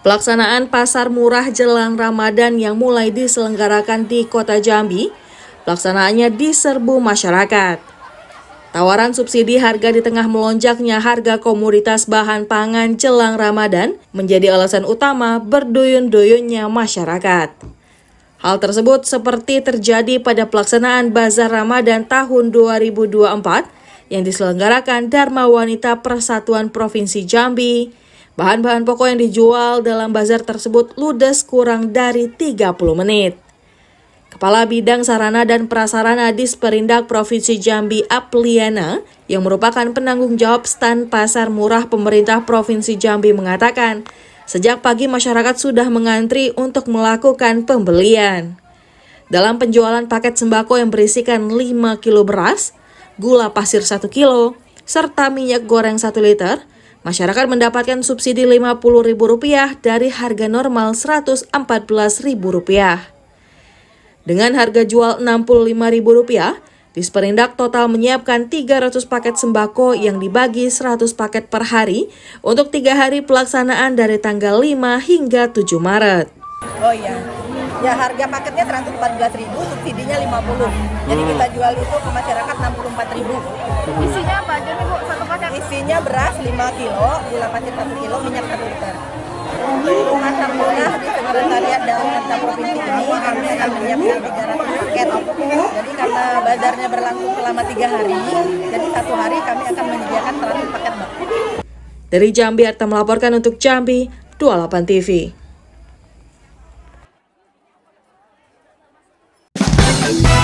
Pelaksanaan pasar murah jelang Ramadan yang mulai diselenggarakan di Kota Jambi, pelaksanaannya diserbu masyarakat. Tawaran subsidi harga di tengah melonjaknya harga komoditas bahan pangan jelang Ramadan menjadi alasan utama berduyun-duyunnya masyarakat. Hal tersebut seperti terjadi pada pelaksanaan Bazar Ramadan tahun 2024 yang diselenggarakan Dharma Wanita Persatuan Provinsi Jambi, Bahan-bahan pokok yang dijual dalam bazar tersebut ludes kurang dari 30 menit. Kepala Bidang Sarana dan Prasarana Disperindak Provinsi Jambi Apliana yang merupakan penanggung jawab stan pasar murah pemerintah Provinsi Jambi mengatakan, sejak pagi masyarakat sudah mengantri untuk melakukan pembelian. Dalam penjualan paket sembako yang berisikan 5 kilo beras, gula pasir 1 kilo, serta minyak goreng 1 liter, Masyarakat mendapatkan subsidi Rp50.000 dari harga normal Rp114.000. Dengan harga jual Rp65.000, Disperindak total menyiapkan 300 paket sembako yang dibagi 100 paket per hari untuk tiga hari pelaksanaan dari tanggal 5 hingga 7 Maret. Oh iya, ya harga paketnya 114.000, subsidinya 50. Jadi hmm. kita jual itu ke masyarakat 64 Harganya beras 5 kilo, gula pasir 1 kilo, minyak 1 liter. Untuk rumah termurah di Sekretariat dan Harta Provinsi ini kami akan menyiapkan 300 paket. Jadi karena bazarnya berlangsung selama 3 hari, jadi satu hari kami akan menyediakan 100 paket bak. Dari Jambi, Arta melaporkan untuk Jambi 28 TV.